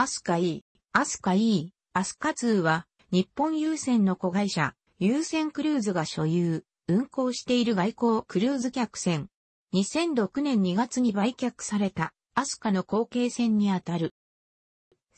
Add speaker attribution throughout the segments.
Speaker 1: アスカ E、アスカ E、アスカ2は、日本優先の子会社、優先クルーズが所有、運航している外交クルーズ客船。2006年2月に売却された、アスカの後継船にあたる。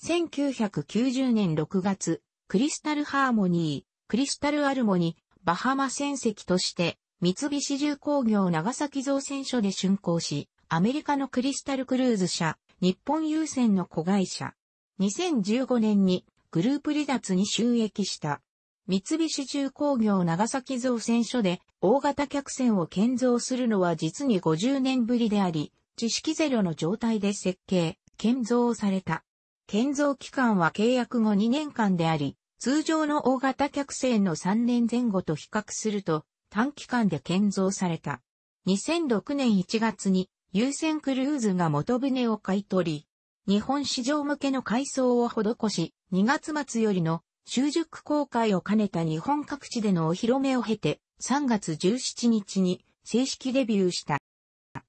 Speaker 1: 1990年6月、クリスタルハーモニー、クリスタルアルモニ、ー、バハマ船籍として、三菱重工業長崎造船所で竣工し、アメリカのクリスタルクルーズ社、日本優先の子会社、2015年にグループ離脱に収益した。三菱重工業長崎造船所で大型客船を建造するのは実に50年ぶりであり、知識ゼロの状態で設計、建造された。建造期間は契約後2年間であり、通常の大型客船の3年前後と比較すると短期間で建造された。2006年1月に優先クルーズが元船を買い取り、日本市場向けの改装を施し、2月末よりの習熟公開を兼ねた日本各地でのお披露目を経て、3月17日に正式デビューした。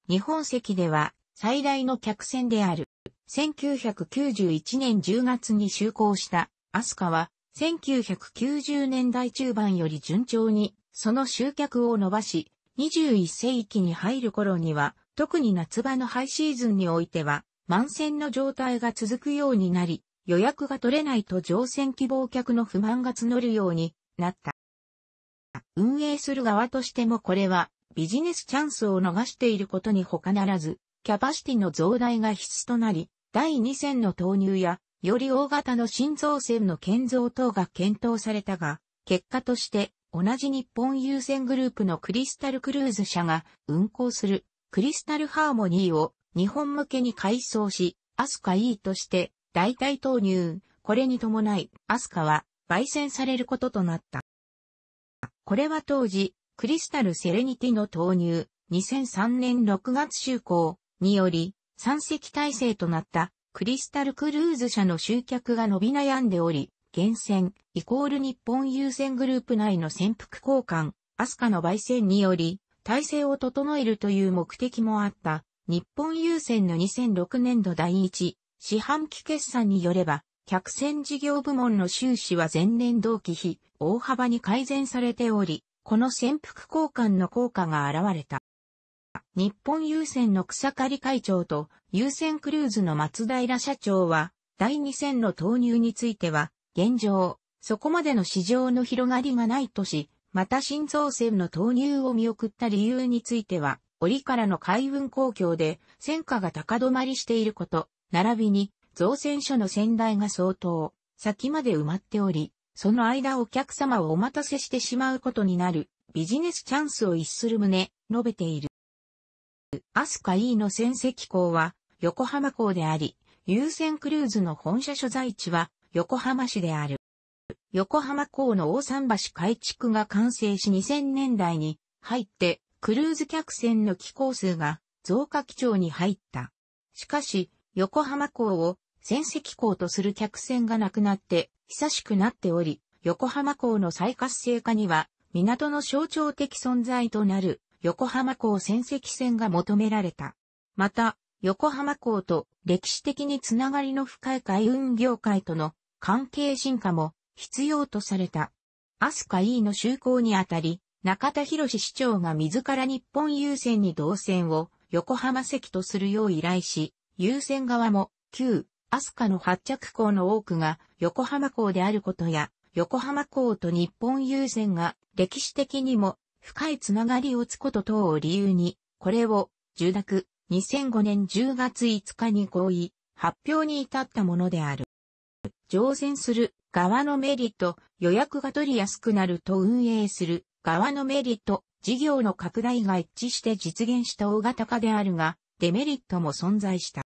Speaker 1: 日本席では最大の客船である。1991年10月に就航したアスカは1990年代中盤より順調にその集客を伸ばし21世紀に入る頃には特に夏場のハイシーズンにおいては満船の状態が続くようになり、予約が取れないと乗船希望客の不満が募るようになった。運営する側としてもこれはビジネスチャンスを逃していることに他ならず、キャパシティの増大が必須となり、第2戦の投入や、より大型の新造船の建造等が検討されたが、結果として同じ日本優先グループのクリスタルクルーズ社が運航するクリスタルハーモニーを日本向けに改装し、アスカ E として代替投入。これに伴い、アスカは焙煎されることとなった。これは当時、クリスタルセレニティの投入、2003年6月就航により、3隻体制となったクリスタルクルーズ社の集客が伸び悩んでおり、厳選、イコール日本優先グループ内の潜伏交換、アスカの焙煎により、体制を整えるという目的もあった日本郵船の2006年度第1四半期決算によれば、客船事業部門の収支は前年同期比大幅に改善されており、この潜伏交換の効果が現れた。日本郵船の草刈会長と郵船クルーズの松平社長は、第2戦の投入については、現状、そこまでの市場の広がりがないとし、また新造船の投入を見送った理由については、折からの海運公共で戦火が高止まりしていること、並びに造船所の先代が相当先まで埋まっており、その間お客様をお待たせしてしまうことになるビジネスチャンスを逸する旨述べている。アスカ E の船籍港は横浜港であり、優先クルーズの本社所在地は横浜市である。横浜港の大桟橋改築が完成し2000年代に入ってクルーズ客船の寄港数が増加基調に入った。しかし、横浜港を戦績港とする客船がなくなって久しくなっており、横浜港の再活性化には港の象徴的存在となる横浜港戦績船が求められた。また、横浜港と歴史的につながりの深い海運業界との関係進化も必要とされた。アスカ E の就航にあたり、中田博市長が自ら日本郵船に動線を横浜席とするよう依頼し、郵船側も旧飛鳥の発着港の多くが横浜港であることや、横浜港と日本郵船が歴史的にも深いつながりをつこと等を理由に、これを受諾2005年10月5日に合意、発表に至ったものである。乗船する側のメリット、予約が取りやすくなると運営する側のメリット、事業の拡大が一致して実現した大型化であるが、デメリットも存在した。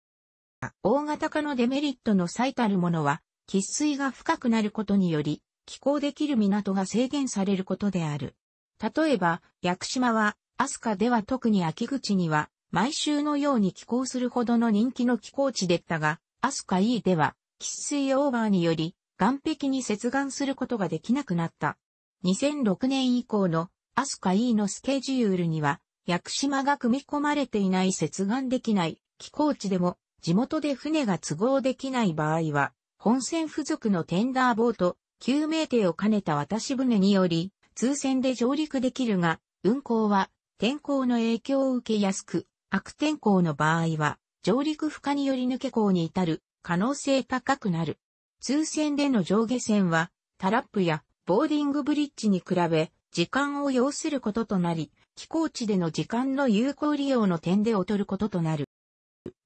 Speaker 1: 大型化のデメリットの最たるものは、喫水が深くなることにより、寄港できる港が制限されることである。例えば、屋久島は、アスカでは特に秋口には、毎週のように寄港するほどの人気の寄港地でったが、アスカ E では、喫水オーバーにより、岸壁に接岸することができなくなった。2006年以降のアスカ E のスケジュールには、屋久島が組み込まれていない接岸できない寄港地でも、地元で船が都合できない場合は、本船付属のテンダーボート、救命艇を兼ねた渡し船により、通船で上陸できるが、運航は天候の影響を受けやすく、悪天候の場合は、上陸負荷により抜け港に至る可能性高くなる。通船での上下船は、タラップやボーディングブリッジに比べ、時間を要することとなり、寄港地での時間の有効利用の点で劣ることとなる。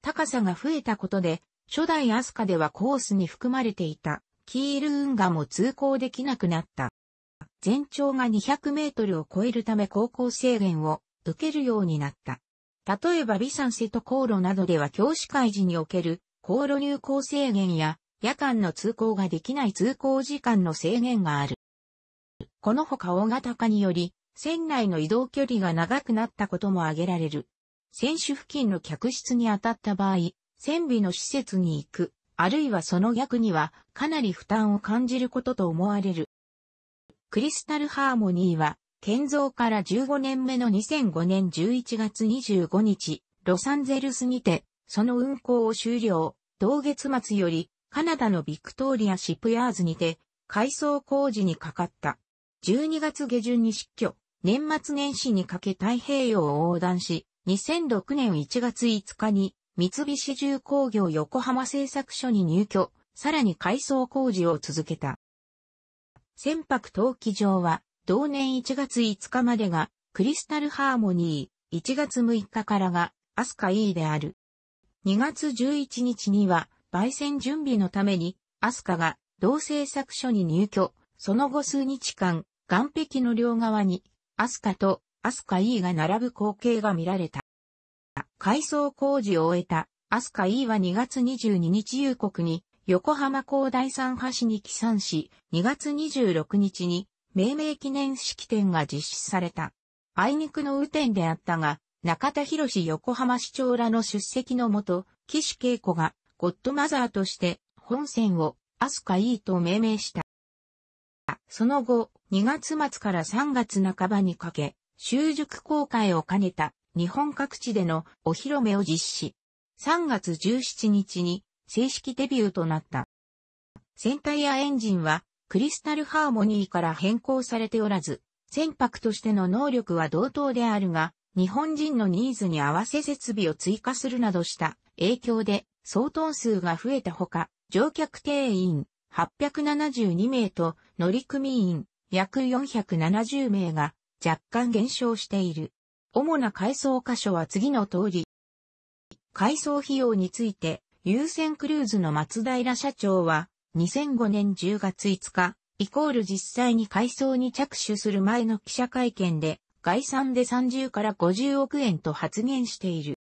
Speaker 1: 高さが増えたことで、初代アスカではコースに含まれていたキール運河も通行できなくなった。全長が200メートルを超えるため航行制限を受けるようになった。例えばビサンセと航路などでは教師会時における航路入港制限や夜間の通行ができない通行時間の制限がある。このほか大型化により、船内の移動距離が長くなったことも挙げられる。船首付近の客室に当たった場合、船尾の施設に行く、あるいはその逆には、かなり負担を感じることと思われる。クリスタルハーモニーは、建造から15年目の2005年11月25日、ロサンゼルスにて、その運航を終了、同月末より、カナダのビクトーリアシップヤーズにて、改装工事にかかった。12月下旬に失去、年末年始にかけ太平洋を横断し、2006年1月5日に三菱重工業横浜製作所に入居、さらに改装工事を続けた。船舶登記場は、同年1月5日までが、クリスタルハーモニー、1月6日からが、アスカ E である。2月11日には、焙煎準備のために、アスカが、同製作所に入居、その後数日間、岸壁の両側に、アスカとアスカ E が並ぶ光景が見られた。改装工事を終えたアスカ E は2月22日夕刻に横浜港第三橋に帰参し、2月26日に命名記念式典が実施された。あいにくの雨天であったが、中田博士横浜市長らの出席のもと、岸恵子がゴッドマザーとして本線をアスカ E と命名した。その後、2月末から3月半ばにかけ、習熟公開を兼ねた日本各地でのお披露目を実施。3月17日に正式デビューとなった。船体やエンジンはクリスタルハーモニーから変更されておらず、船舶としての能力は同等であるが、日本人のニーズに合わせ設備を追加するなどした影響で、相当数が増えたほか、乗客定員、872名と乗組員約470名が若干減少している。主な改装箇所は次の通り。改装費用について、優先クルーズの松平社長は、2005年10月5日、イコール実際に改装に着手する前の記者会見で、概算で30から50億円と発言している。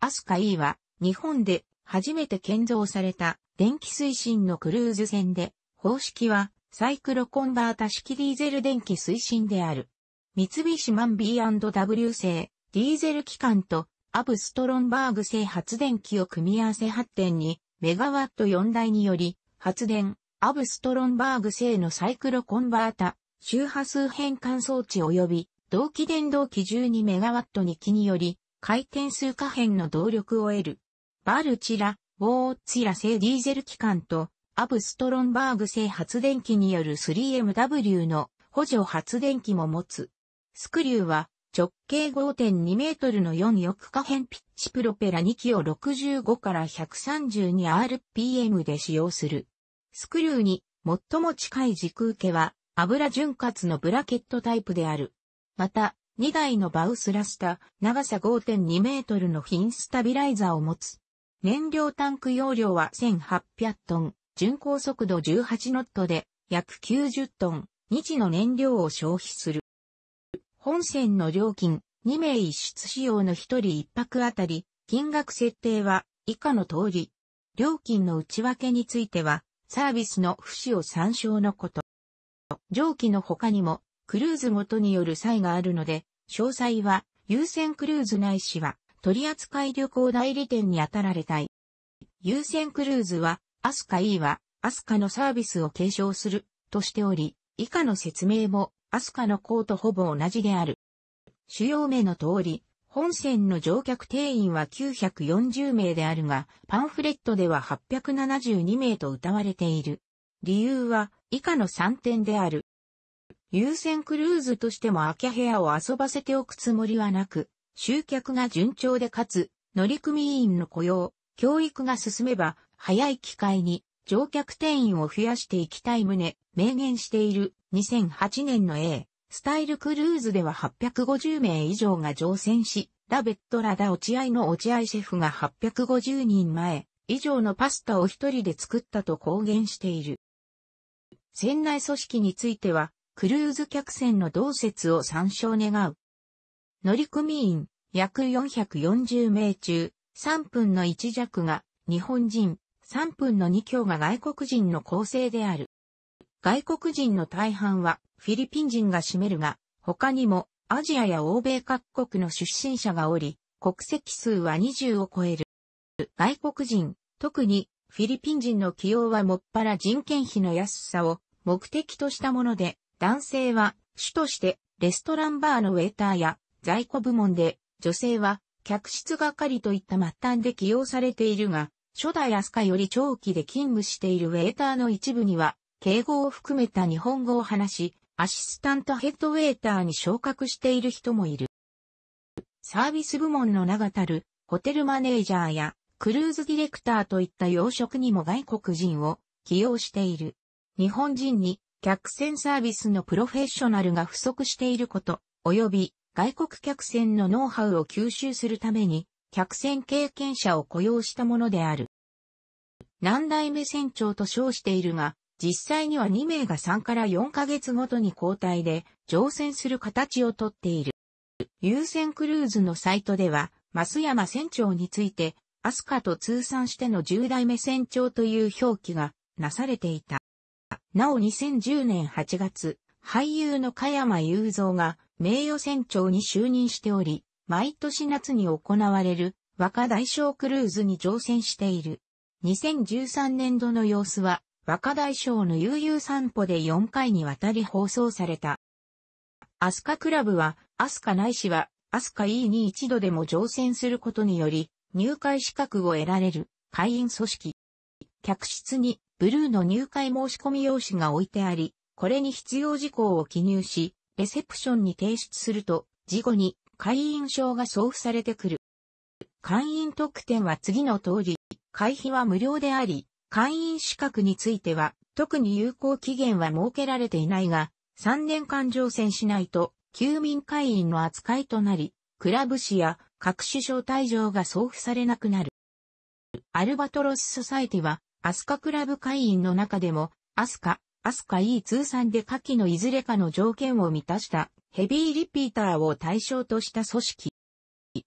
Speaker 1: アスカイは、日本で初めて建造された電気推進のクルーズ船で、方式はサイクロコンバータ式ディーゼル電気推進である。三菱万 B&W 製ディーゼル機関とアブストロンバーグ製発電機を組み合わせ発展にメガワット4台により発電アブストロンバーグ製のサイクロコンバータ周波数変換装置及び同期電動機1 2ットに機により回転数可変の動力を得る。バルチラ、ボーツィラ製ディーゼル機関と、アブストロンバーグ製発電機による 3MW の補助発電機も持つ。スクリューは直径5.2メートルの4翼可変ピッチプロペラ2機を65から 132rpm で使用する。スクリューに最も近い軸受けは油潤滑のブラケットタイプである。また、2台のバウスラスタ、長さ5.2メートルのフィンスタビライザーを持つ。燃料タンク容量は1800トン、巡航速度18ノットで約90トン、日の燃料を消費する。本線の料金、2名一室仕様の1人1泊あたり、金額設定は以下の通り。料金の内訳については、サービスの不死を参照のこと。上記の他にも、クルーズごとによる差異があるので、詳細は優先クルーズないしは取扱旅行代理店に当たられたい。優先クルーズは、アスカ E は、アスカのサービスを継承する、としており、以下の説明も、アスカの項とほぼ同じである。主要名の通り、本線の乗客定員は940名であるが、パンフレットでは872名と謳われている。理由は、以下の3点である。優先クルーズとしてもアキャヘアを遊ばせておくつもりはなく、集客が順調でかつ、乗組員の雇用、教育が進めば、早い機会に乗客定員を増やしていきたい旨、明言している2008年の A、スタイルクルーズでは850名以上が乗船し、ラベットラダ落合の落合シェフが850人前以上のパスタを一人で作ったと公言している。船内組織については、クルーズ客船の同説を参照願う乗組員、約440名中、3分の1弱が日本人、3分の2強が外国人の構成である。外国人の大半はフィリピン人が占めるが、他にもアジアや欧米各国の出身者がおり、国籍数は20を超える。外国人、特にフィリピン人の起用はもっぱら人件費の安さを目的としたもので、男性は主としてレストランバーのウェーターや在庫部門で、女性は、客室係といった末端で起用されているが、初代アスカより長期で勤務しているウェーターの一部には、敬語を含めた日本語を話し、アシスタントヘッドウェーターに昇格している人もいる。サービス部門の名がたる、ホテルマネージャーや、クルーズディレクターといった洋食にも外国人を起用している。日本人に客船サービスのプロフェッショナルが不足していること、及び外国客船のノウハウを吸収するために、客船経験者を雇用したものである。何代目船長と称しているが、実際には2名が3から4ヶ月ごとに交代で乗船する形をとっている。優先クルーズのサイトでは、増山船長について、アスカと通算しての10代目船長という表記がなされていた。なお2010年8月、俳優の加山雄三が名誉船長に就任しており、毎年夏に行われる若大将クルーズに乗船している。2013年度の様子は若大将の悠々散歩で4回にわたり放送された。アスカクラブは、アスカないしは、アスカ E に一度でも乗船することにより、入会資格を得られる会員組織。客室にブルーの入会申込用紙が置いてあり、これに必要事項を記入し、レセプションに提出すると、事後に会員証が送付されてくる。会員特典は次の通り、会費は無料であり、会員資格については、特に有効期限は設けられていないが、3年間乗船しないと、休眠会員の扱いとなり、クラブ誌や各種招待状が送付されなくなる。アルバトロスソサイティは、アスカクラブ会員の中でも、アスカ、アスカ E2 算で下記のいずれかの条件を満たしたヘビーリピーターを対象とした組織。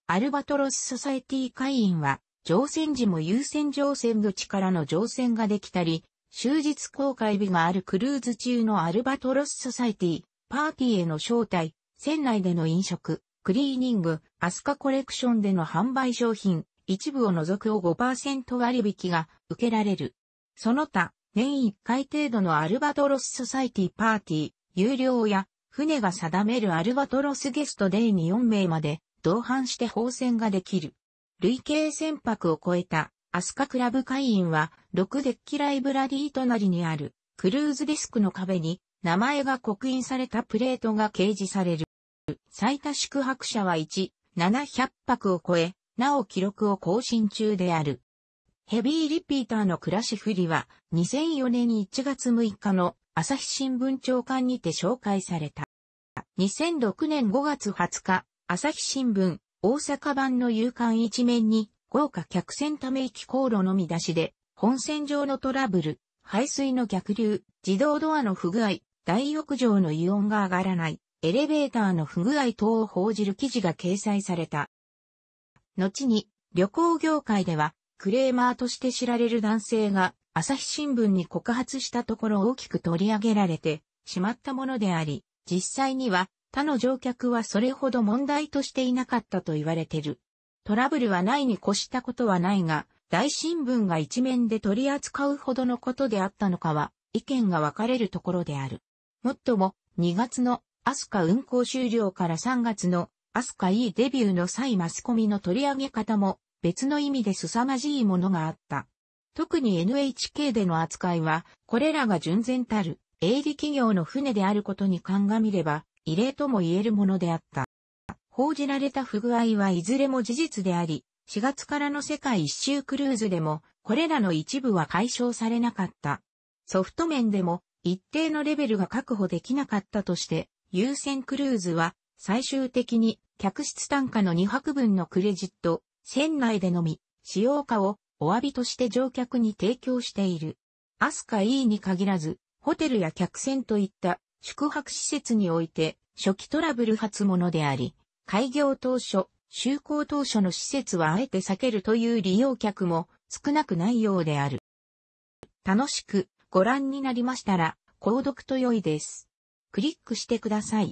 Speaker 1: アルバトロスソサエティ会員は、乗船時も優先乗船口からの乗船ができたり、終日公開日があるクルーズ中のアルバトロスソサエティ、パーティーへの招待、船内での飲食、クリーニング、アスカコレクションでの販売商品、一部を除くを5%割引が受けられる。その他、年1回程度のアルバトロスソサイティパーティー、有料や、船が定めるアルバトロスゲストデイに4名まで、同伴して放船ができる。累計船舶を超えた、アスカクラブ会員は、6デッキライブラリー隣にある、クルーズディスクの壁に、名前が刻印されたプレートが掲示される。最多宿泊者は1、700泊を超え、なお記録を更新中である。ヘビーリピーターの暮らし不りは2004年1月6日の朝日新聞長官にて紹介された。2006年5月20日、朝日新聞大阪版の夕刊一面に豪華客船ため息航路の見出しで本線上のトラブル、排水の逆流、自動ドアの不具合、大浴場の異音が上がらない、エレベーターの不具合等を報じる記事が掲載された。後に旅行業界ではクレーマーとして知られる男性が朝日新聞に告発したところ大きく取り上げられてしまったものであり、実際には他の乗客はそれほど問題としていなかったと言われてる。トラブルはないに越したことはないが、大新聞が一面で取り扱うほどのことであったのかは、意見が分かれるところである。もっとも、2月のアスカ運行終了から3月のアスカ E デビューの際マスコミの取り上げ方も別の意味で凄まじいものがあった。特に NHK での扱いは、これらが純然たる営利企業の船であることに鑑みれば、異例とも言えるものであった。報じられた不具合はいずれも事実であり、4月からの世界一周クルーズでも、これらの一部は解消されなかった。ソフト面でも、一定のレベルが確保できなかったとして、優先クルーズは、最終的に、客室単価の2泊分のクレジット、船内でのみ、使用化をお詫びとして乗客に提供している。アスカ E に限らず、ホテルや客船といった宿泊施設において初期トラブル発物であり、開業当初、就航当初の施設はあえて避けるという利用客も少なくないようである。楽しくご覧になりましたら、購読と良いです。クリックしてください。